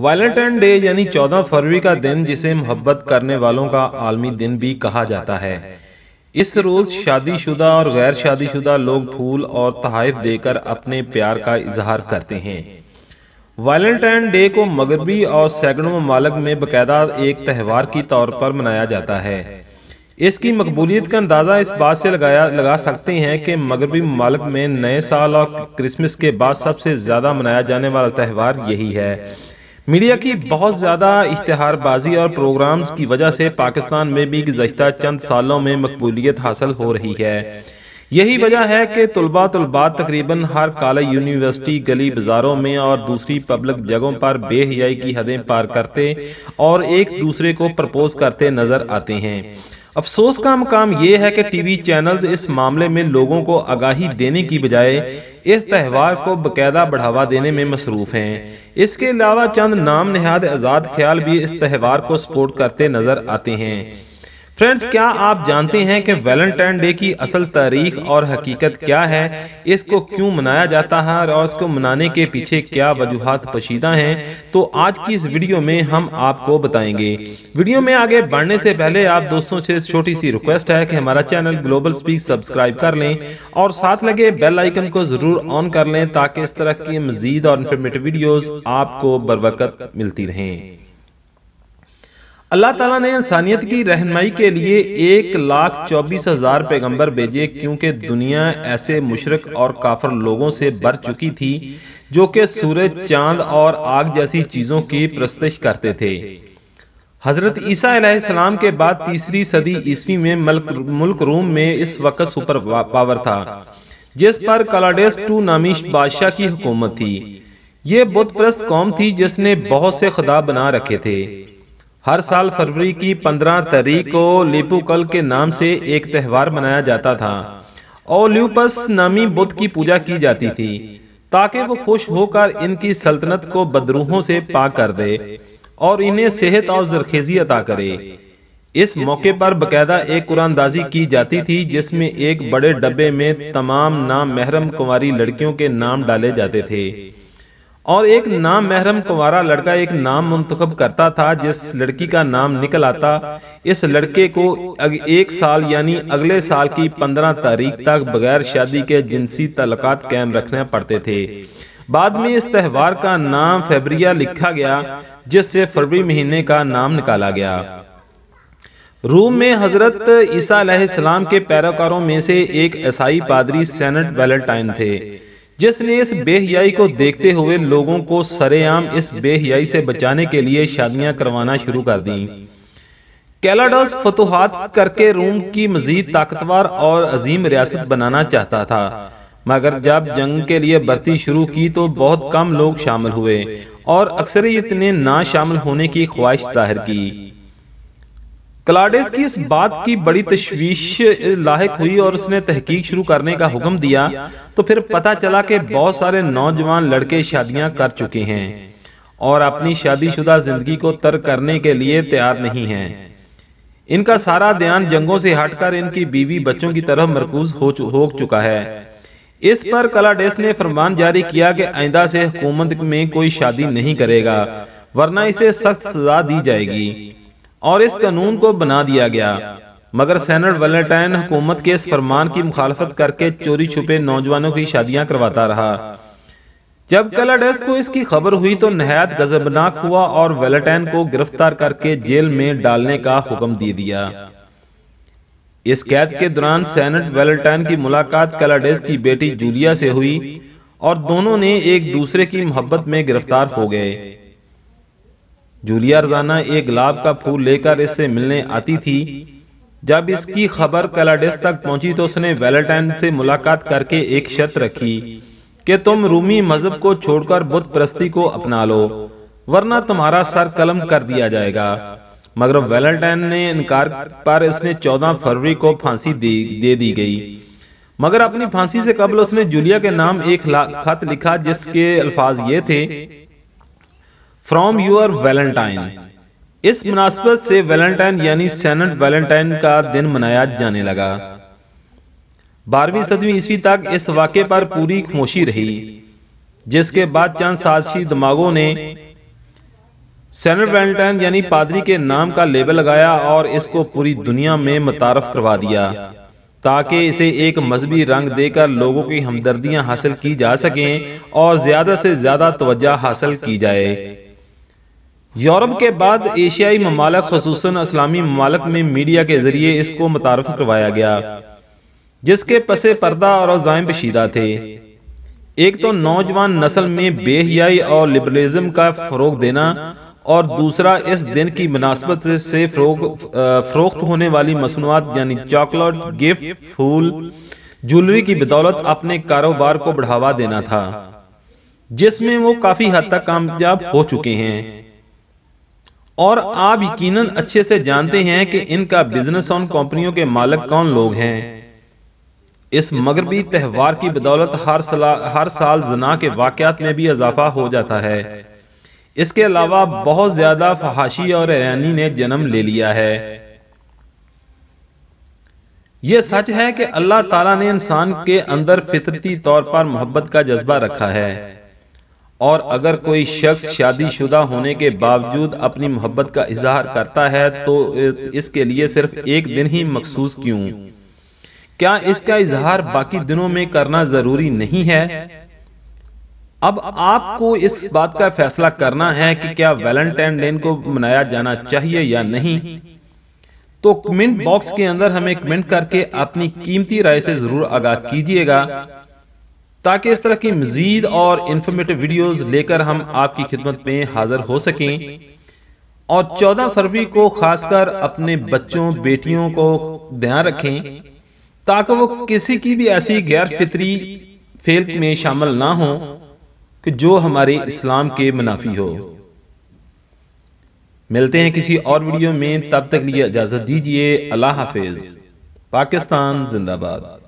Valentine day यानी 14 फरवरी का दिन जिसे मोहब्बत करने वालों का आलमी दिन भी कहा जाता है इस रोज शादीशुदा और गैर शादीशुदा लोग फूल और तहफ देकर अपने प्यार का इजहार करते हैं वैलेंटाइन डे को मगरबी और सैकड़ों ममालक में बकायदा एक त्यौहार की तौर पर मनाया जाता है इसकी मकबूलियत का अंदाज़ा इस बात से लगाया लगा सकते हैं कि मगरबी ममालक में नए साल और क्रिसमस के बाद सबसे ज़्यादा मनाया जाने वाला त्यौहार यही है मीडिया की बहुत ज़्यादा इश्तहारबाजी और प्रोग्राम्स की वजह से पाकिस्तान में भी गुजशत चंद सालों में मकबूलियत हासिल हो रही है यही वजह है कि तलबा तलबा तकरीबन हर कॉलेज यूनिवर्सिटी गली बाज़ारों में और दूसरी पब्लिक जगहों पर बेहयाई की हदें पार करते और एक दूसरे को प्रपोज करते नज़र आते हैं अफसोस का मकाम ये है कि टीवी चैनल्स इस मामले में लोगों को आगाही देने की बजाय इस त्यौहार को बकायदा बढ़ावा देने में मसरूफ़ हैं इसके अलावा चंद नाम नहाद आज़ाद ख्याल भी इस त्यौहार को सपोर्ट करते नज़र आते हैं फ्रेंड्स क्या आप जानते हैं कि वैलेंटाइन डे की असल तारीख और हकीकत क्या है इसको क्यों मनाया जाता है और इसको मनाने के पीछे क्या वजूहत पशीदा हैं तो, तो आज की इस वीडियो में हम आपको बताएंगे वीडियो में आगे बढ़ने से पहले आप दोस्तों से छोटी सी रिक्वेस्ट है कि हमारा चैनल ग्लोबल स्पीक सब्सक्राइब कर लें और साथ लगे बेल आइकन को ज़रूर ऑन कर लें ताकि इस तरह की मजीद और इन्फॉर्मेटिव वीडियोज़ आपको बरवकत मिलती रहें अल्लाह तला ने इंसानियत की रहनमई के लिए एक लाख चौबीस हजार पैगम्बर भेजे क्योंकि दुनिया ऐसे मुशरक और काफर लोगों से भर चुकी थी जो कि सूरज चांद और आग जैसी चीज़ों की प्रस्तश करते थे हजरत ईसा के बाद तीसरी सदी ईस्वी में मल्क मुल्क रूम में इस वक्त सुपर पावर था जिस पर कलाडेस टू नामी बादशाह की हुकूमत थी ये बुद्ध प्रस्त कौम थी जिसने बहुत से खुदा बना रखे थे हर साल फरवरी की पंद्रह तारीख को लिपुकल के नाम से एक त्यौहार मनाया जाता था और नामी बुद्ध की पूजा की जाती थी ताकि वो खुश होकर इनकी सल्तनत को बदरूहों से पाक कर दे और इन्हें सेहत और जरखेजी अता करे इस मौके पर बकायदा एक कुरानदाजी की जाती थी जिसमें एक बड़े डब्बे में तमाम नाम महरम कुंवारी लड़कियों के नाम डाले जाते थे और एक नाम महरम कुंवारा लड़का एक नाम मुंतखब करता था जिस लड़की का नाम निकल आता इस लड़के को एक साल यानी अगले साल की पंद्रह तारीख तक बगैर शादी के जिनसी तलक कायम रखने पड़ते थे बाद में इस त्यौहार का नाम फेबरिया लिखा गया जिससे फरवरी महीने का नाम निकाला गया रूम में हजरत ईसा के पैरोकारों में से एक ईसाई पादरी सैनट वैलेंटाइन थे जिसने इस बेहियाई को देखते हुए लोगों को सरेआम इस बेहियाई से बचाने के लिए शादियां करवाना शुरू कर दी कैलाडस फतुहात करके रूम की मजीद ताकतवर और अजीम रियासत बनाना चाहता था मगर जब जंग के लिए भर्ती शुरू की तो बहुत कम लोग शामिल हुए और अक्सर इतने ना शामिल होने की ख्वाहिश जाहिर की कलाडेस की इस बात की बड़ी तशवीश लाक हुई और उसने तहकीक शुरू करने का हुक्म दिया तो फिर पता चला कि बहुत सारे नौजवान लड़के शादियां कर चुके हैं और अपनी शादीशुदा जिंदगी को तर्क करने के लिए तैयार नहीं हैं इनका सारा ध्यान जंगों से हटकर इनकी बीवी बच्चों की तरफ मरकूज हो, चु, हो चुका है इस पर कलाडेस ने फरमान जारी किया कि आइंदा से हुकूमत में कोई शादी नहीं करेगा वरना इसे सख्त सजा दी जाएगी और इस कानून को बना दिया गया मगर सैनट वलेटाइन हुकूमत के इस फरमान की मुखालफत करके चोरी छुपे नौजवानों की शादियां करवाता रहा जब कलाडेस को इसकी खबर हुई तो नहायत गजबनाक हुआ और वेलेटाइन को गिरफ्तार करके जेल में डालने का हुक्म दे दिया इस कैद के दौरान सैनट वेलेटाइन की मुलाकात कलाडेस की बेटी जूलिया से हुई और दोनों ने एक दूसरे की मोहब्बत में गिरफ्तार हो गए जूलिया रजाना एक गुलाब का फूल लेकर इससे मिलने आती थी जब इसकी खबर कलाडेस तक पहुंची तो उसने वैलेंटाइन से मुलाकात करके एक शर्त रखी कि तुम रूमी मजहब को छोड़कर बुद्ध प्रस्ती को अपना लो वरना तुम्हारा सर कलम कर दिया जाएगा मगर वैलेंटाइन ने इनकार पर उसने 14 फरवरी को फांसी दे, दे दी गई मगर अपनी फांसी से कबल उसने जूलिया के नाम एक खत लिखा जिसके अल्फाज ये थे फ्रॉम यूर वैलेंटाइन इस मुनासबत से वैलेंटाइन यानी सैनट वैलेंटाइन का दिन मनाया जाने लगा बारहवीं सदवीं ईस्वी तक इस वाक्य पर पूरी खामोशी रही जिसके बाद चंद साजशी दिमागों ने सैनट वैलेंटाइन यानी पादरी के नाम का लेबल लगाया और इसको पूरी दुनिया में मुतारफ करवा दिया ताकि इसे एक मजहबी रंग देकर लोगों की हमदर्दियां हासिल की जा सकें और ज़्यादा से ज़्यादा तवज्जा हासिल की जाए यूरोप के बाद एशियाई ममालक खूस इस्लामी ममालक में मीडिया के जरिए इसको मुतारफ करवाया गया जिसके पसे पर्दा और जायम पशीदा थे एक तो नौजवान नस्ल में बेहियाई और लिबरलिज्म का फ़रोग देना और दूसरा इस दिन की मुनासबत से फरोख्त होने वाली मसनूआत यानी चॉकलेट गिफ्ट फूल ज्वेलरी की बदौलत अपने कारोबार को बढ़ावा देना था जिसमें वो काफ़ी हद तक कामयाब हो चुके हैं और आप यकीनन अच्छे से जानते हैं कि इनका बिजनेस ऑन कंपनियों के मालिक कौन लोग हैं इस मगरबी त्यौहार की बदौलत हर सला हर साल जना के वाकत में भी इजाफा हो जाता है इसके अलावा बहुत ज़्यादा फहाशी और हैरानी ने जन्म ले लिया है यह सच है कि अल्लाह ताला ने इंसान के अंदर फितरती तौर पर मोहब्बत का जज्बा रखा है और अगर कोई शख्स शादीशुदा होने के बावजूद अपनी मोहब्बत का इजहार करता है तो इसके लिए सिर्फ एक दिन ही मखसूस क्यों क्या इसका इजहार बाकी दिनों में करना ज़रूरी नहीं है अब आपको इस बात का फैसला करना है कि क्या वैलेंटाइन डे को मनाया जाना चाहिए या नहीं तो कमेंट बॉक्स के अंदर हमें कमेंट करके अपनी कीमती राय से ज़रूर आगाह कीजिएगा ताकि इस तरह की मजीद और इंफॉर्मेटिव वीडियोस लेकर हम आपकी खिदमत में हाजिर हो सकें और 14 फरवरी को खासकर अपने बच्चों बेटियों को ध्यान रखें ताकि वो किसी की भी ऐसी गैर फितरी फेल में शामिल ना हो कि जो हमारे इस्लाम के मुनाफी हो मिलते हैं किसी और वीडियो में तब तक लिए इजाज़त दीजिए अल्लाह हाफिज़ पाकिस्तान जिंदाबाद